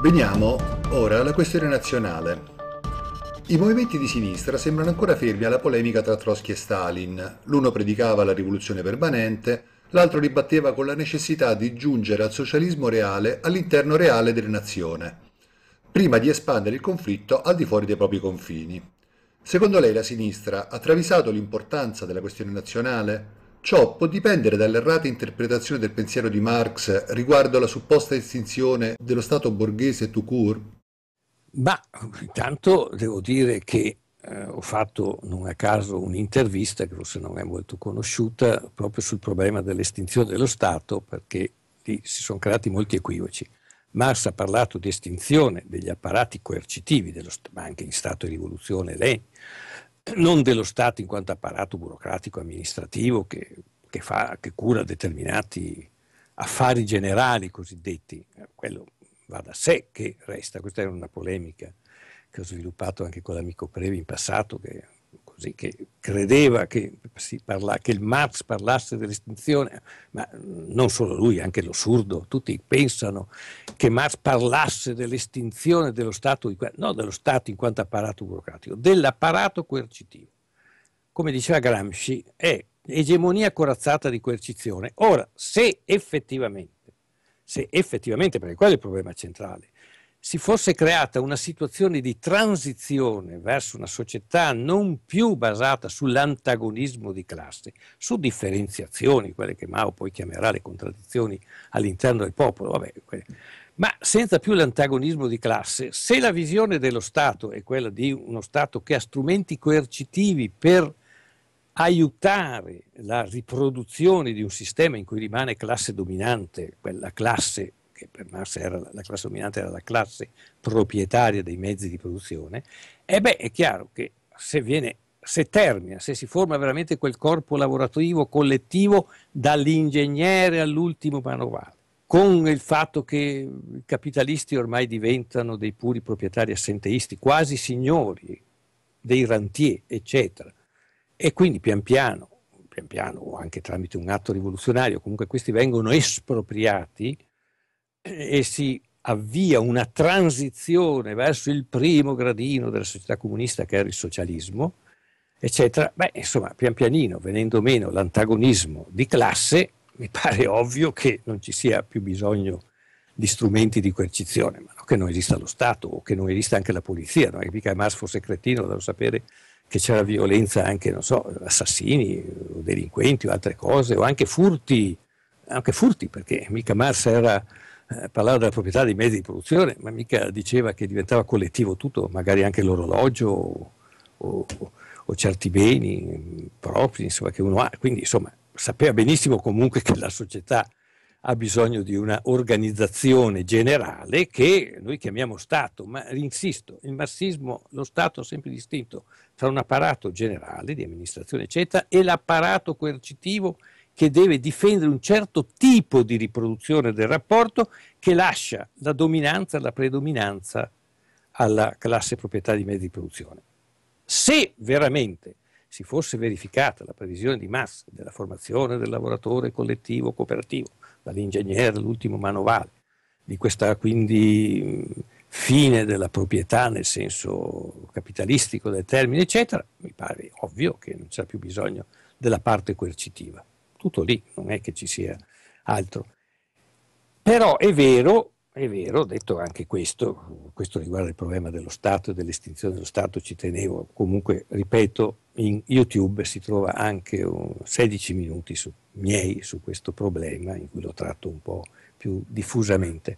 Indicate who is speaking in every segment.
Speaker 1: Veniamo ora alla questione nazionale. I movimenti di sinistra sembrano ancora fermi alla polemica tra Trotsky e Stalin. L'uno predicava la rivoluzione permanente, l'altro ribatteva con la necessità di giungere al socialismo reale all'interno reale della nazione, prima di espandere il conflitto al di fuori dei propri confini. Secondo lei la sinistra ha travisato l'importanza della questione nazionale? Ciò può dipendere dall'errata interpretazione del pensiero di Marx riguardo alla supposta estinzione dello Stato borghese tout court? Ma intanto devo dire che eh, ho fatto non a caso un'intervista che forse non è molto conosciuta proprio sul problema dell'estinzione dello Stato perché lì si sono creati molti equivoci. Marx ha parlato di estinzione degli apparati coercitivi, dello, ma anche in Stato di rivoluzione lei non dello Stato in quanto apparato burocratico amministrativo che, che, fa, che cura determinati affari generali cosiddetti, eh, quello va da sé che resta, questa era una polemica che ho sviluppato anche con l'amico Previ in passato, che così, che credeva che, parla, che, il Marx parlasse dell'estinzione, ma non solo lui, anche l'assurdo, tutti pensano che Marx parlasse dell'estinzione dello Stato, no dello Stato in quanto apparato burocratico, dell'apparato coercitivo. Come diceva Gramsci, è egemonia corazzata di coercizione. Ora, se effettivamente, se effettivamente, perché quello è il problema centrale, si fosse creata una situazione di transizione verso una società non più basata sull'antagonismo di classe, su differenziazioni, quelle che Mao poi chiamerà le contraddizioni all'interno del popolo, vabbè, ma senza più l'antagonismo di classe, se la visione dello Stato è quella di uno Stato che ha strumenti coercitivi per aiutare la riproduzione di un sistema in cui rimane classe dominante, quella classe che per Marx era la classe dominante, era la classe proprietaria dei mezzi di produzione, e beh, è chiaro che se viene se termina, se si forma veramente quel corpo lavorativo collettivo dall'ingegnere all'ultimo manovale, con il fatto che i capitalisti ormai diventano dei puri proprietari assenteisti, quasi signori dei rantier, eccetera. E quindi pian piano, pian piano, o anche tramite un atto rivoluzionario, comunque questi vengono espropriati e si avvia una transizione verso il primo gradino della società comunista che era il socialismo, eccetera, beh, insomma, pian pianino, venendo meno l'antagonismo di classe, mi pare ovvio che non ci sia più bisogno di strumenti di coercizione, ma no, che non esista lo Stato o che non esista anche la polizia, non è che mica Mars fosse cretino da sapere che c'era violenza anche, non so, assassini o delinquenti o altre cose, o anche furti, anche furti perché mica Mars era eh, parlava della proprietà dei mezzi di produzione, ma mica diceva che diventava collettivo tutto, magari anche l'orologio o, o, o certi beni mm, propri insomma, che uno ha. Quindi insomma sapeva benissimo comunque che la società ha bisogno di una organizzazione generale che noi chiamiamo Stato, ma insisto, il marxismo, lo Stato ha sempre distinto tra un apparato generale di amministrazione eccetera e l'apparato coercitivo che deve difendere un certo tipo di riproduzione del rapporto che lascia la dominanza, la predominanza alla classe proprietà di mezzi di produzione. Se veramente si fosse verificata la previsione di massa della formazione del lavoratore collettivo cooperativo, dall'ingegnere all'ultimo manovale, di questa quindi fine della proprietà nel senso capitalistico del termine, eccetera, mi pare ovvio che non c'è più bisogno della parte coercitiva tutto lì, non è che ci sia altro. Però è vero, è vero, ho detto anche questo, questo riguarda il problema dello Stato e dell'estinzione dello Stato, ci tenevo, comunque ripeto, in YouTube si trova anche 16 minuti su, miei su questo problema, in cui lo tratto un po' più diffusamente.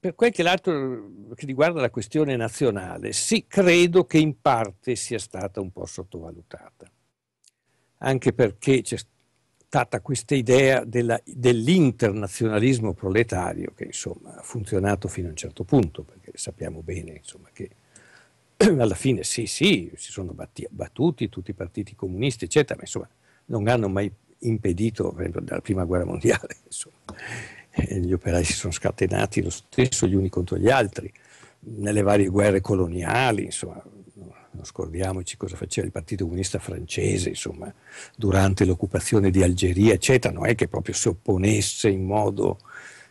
Speaker 1: Per quel che, che riguarda la questione nazionale, sì, credo che in parte sia stata un po' sottovalutata, anche perché c'è stato adottata questa idea della, dell'internazionalismo proletario che insomma ha funzionato fino a un certo punto, perché sappiamo bene insomma, che alla fine sì, sì, si sono battuti tutti i partiti comunisti, eccetera, ma insomma non hanno mai impedito, per esempio, dalla prima guerra mondiale, insomma, eh, gli operai si sono scatenati lo stesso gli uni contro gli altri, nelle varie guerre coloniali, insomma, non scordiamoci cosa faceva il Partito Comunista francese, insomma, durante l'occupazione di Algeria, eccetera, non è che proprio si opponesse in modo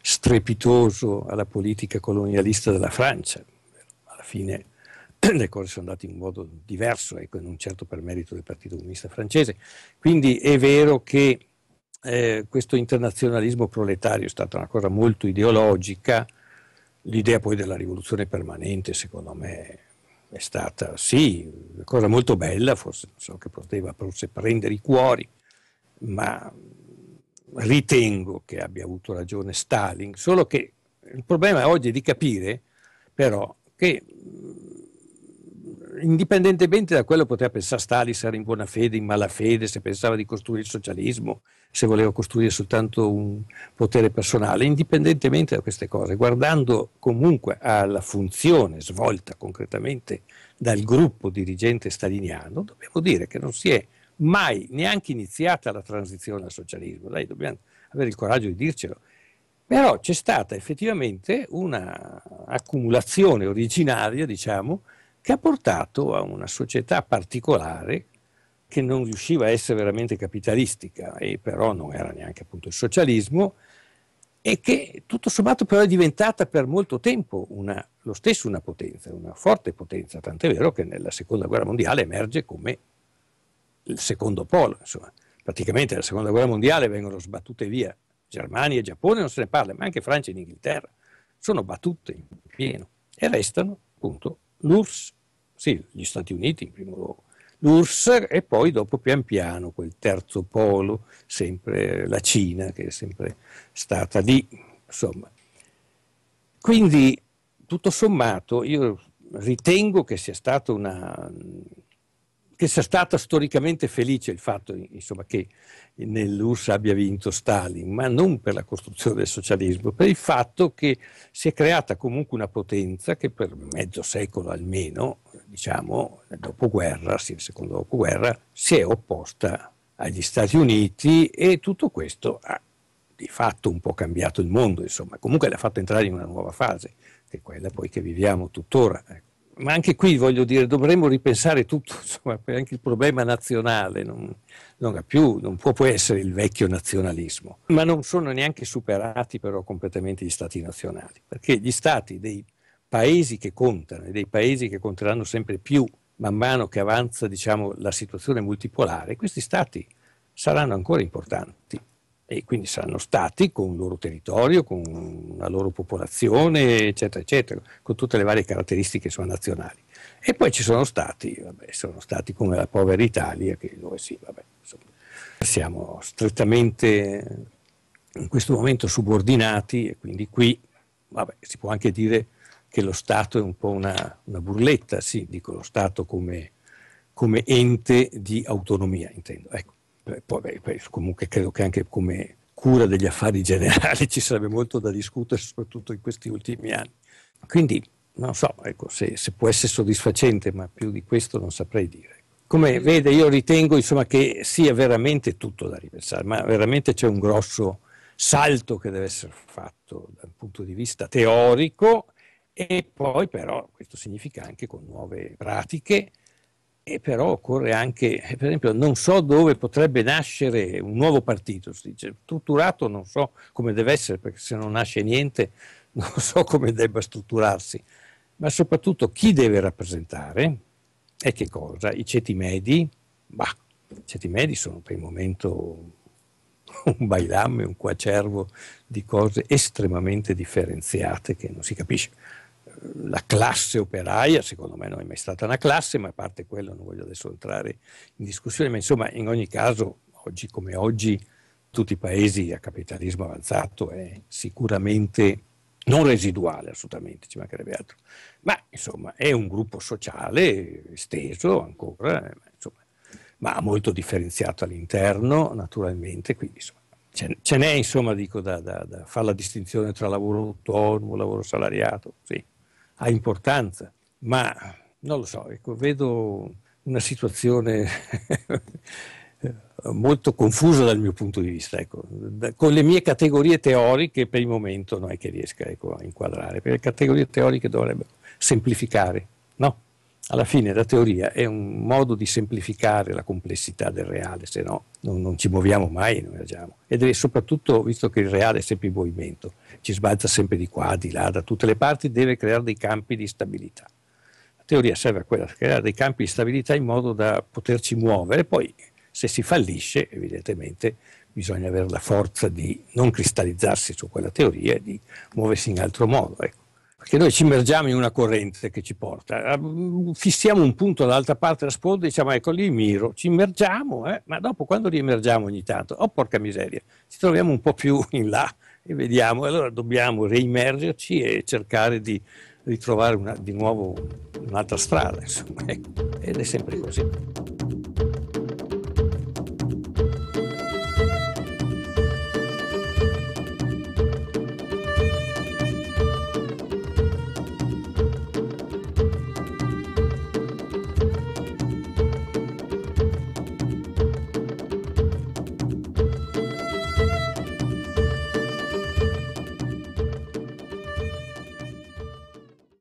Speaker 1: strepitoso alla politica colonialista della Francia. Alla fine le cose sono andate in modo diverso, ecco, non certo per merito del Partito Comunista francese. Quindi è vero che eh, questo internazionalismo proletario è stata una cosa molto ideologica, l'idea poi della rivoluzione permanente, secondo me, è stata sì una cosa molto bella, forse non so che poteva forse prendere i cuori, ma ritengo che abbia avuto ragione Stalin, solo che il problema oggi è di capire però che indipendentemente da quello poteva pensare Stalin se era in buona fede, in malafede, se pensava di costruire il socialismo, se voleva costruire soltanto un potere personale, indipendentemente da queste cose, guardando comunque alla funzione svolta concretamente dal gruppo dirigente staliniano, dobbiamo dire che non si è mai neanche iniziata la transizione al socialismo, dai, dobbiamo avere il coraggio di dircelo. Però c'è stata effettivamente una accumulazione originaria, diciamo, che ha portato a una società particolare che non riusciva a essere veramente capitalistica e però non era neanche appunto il socialismo e che tutto sommato però è diventata per molto tempo una, lo stesso una potenza, una forte potenza, tant'è vero che nella seconda guerra mondiale emerge come il secondo polo, insomma. praticamente nella seconda guerra mondiale vengono sbattute via Germania e Giappone, non se ne parla, ma anche Francia e Inghilterra, sono battute in pieno e restano appunto l'URSS sì, gli Stati Uniti in primo luogo, l'URSS e poi dopo pian piano quel terzo polo, sempre la Cina che è sempre stata lì, insomma. Quindi tutto sommato io ritengo che sia stata una che sia stata storicamente felice il fatto insomma, che nell'URSS abbia vinto Stalin, ma non per la costruzione del socialismo, per il fatto che si è creata comunque una potenza che per mezzo secolo almeno, diciamo, nel dopoguerra, sì, il secondo dopoguerra, si è opposta agli Stati Uniti e tutto questo ha di fatto un po' cambiato il mondo, insomma, comunque l'ha fatto entrare in una nuova fase, che è quella poi che viviamo tuttora. Ecco ma anche qui voglio dire, dovremmo ripensare tutto, insomma, anche il problema nazionale non, non, più, non può, può essere il vecchio nazionalismo, ma non sono neanche superati però completamente gli stati nazionali, perché gli stati dei paesi che contano e dei paesi che conteranno sempre più man mano che avanza diciamo, la situazione multipolare, questi stati saranno ancora importanti e quindi saranno stati con il loro territorio, con la loro popolazione, eccetera, eccetera, con tutte le varie caratteristiche sono nazionali. E poi ci sono stati, vabbè, sono stati come la povera Italia, che dove sì, vabbè, insomma, siamo strettamente in questo momento subordinati e quindi qui vabbè, si può anche dire che lo Stato è un po' una, una burletta, sì, dico lo Stato come, come ente di autonomia, intendo. Ecco poi, beh, comunque credo che anche come cura degli affari generali ci sarebbe molto da discutere, soprattutto in questi ultimi anni. Quindi non so ecco, se, se, può essere soddisfacente, ma più di questo non saprei dire. Come vede, io ritengo insomma, che sia veramente tutto da ripensare, ma veramente c'è un grosso salto che deve essere fatto dal punto di vista teorico e poi però questo significa anche con nuove pratiche e però occorre anche, eh, per esempio, non so dove potrebbe nascere un nuovo partito, si dice, strutturato non so come deve essere, perché se non nasce niente non so come debba strutturarsi, ma soprattutto chi deve rappresentare e che cosa, i ceti medi, bah, i ceti medi sono per il momento un bailamme, un quacervo di cose estremamente differenziate che non si capisce la classe operaia, secondo me non è mai stata una classe, ma a parte quello non voglio adesso entrare in discussione, ma insomma in ogni caso, oggi come oggi, tutti i paesi a capitalismo avanzato è sicuramente non residuale, assolutamente, ci mancherebbe altro, ma insomma è un gruppo sociale esteso ancora, eh, ma, insomma, ma molto differenziato all'interno naturalmente, quindi insomma ce n'è insomma dico da, da, da fare la distinzione tra lavoro autonomo, lavoro salariato, sì ha importanza, ma non lo so, ecco, vedo una situazione molto confusa dal mio punto di vista, ecco. con le mie categorie teoriche per il momento non è che riesca ecco, a inquadrare, perché le categorie teoriche dovrebbero semplificare, no? alla fine la teoria è un modo di semplificare la complessità del reale, se no non, non ci muoviamo mai e non agiamo. Ed è soprattutto, visto che il reale è sempre in movimento, ci sbalza sempre di qua, di là, da tutte le parti, deve creare dei campi di stabilità. La teoria serve a quella, creare dei campi di stabilità in modo da poterci muovere, poi se si fallisce, evidentemente, bisogna avere la forza di non cristallizzarsi su quella teoria e di muoversi in altro modo. Ecco perché noi ci immergiamo in una corrente che ci porta, ah, mm, fissiamo un punto dall'altra parte della sponda e diciamo ecco lì miro, ci immergiamo, eh? ma dopo quando riemergiamo ogni tanto, oh porca miseria, ci troviamo un po' più in là e vediamo, allora dobbiamo reimmergerci e cercare di ritrovare una, di nuovo un'altra strada, insomma, ecco. ed è sempre così.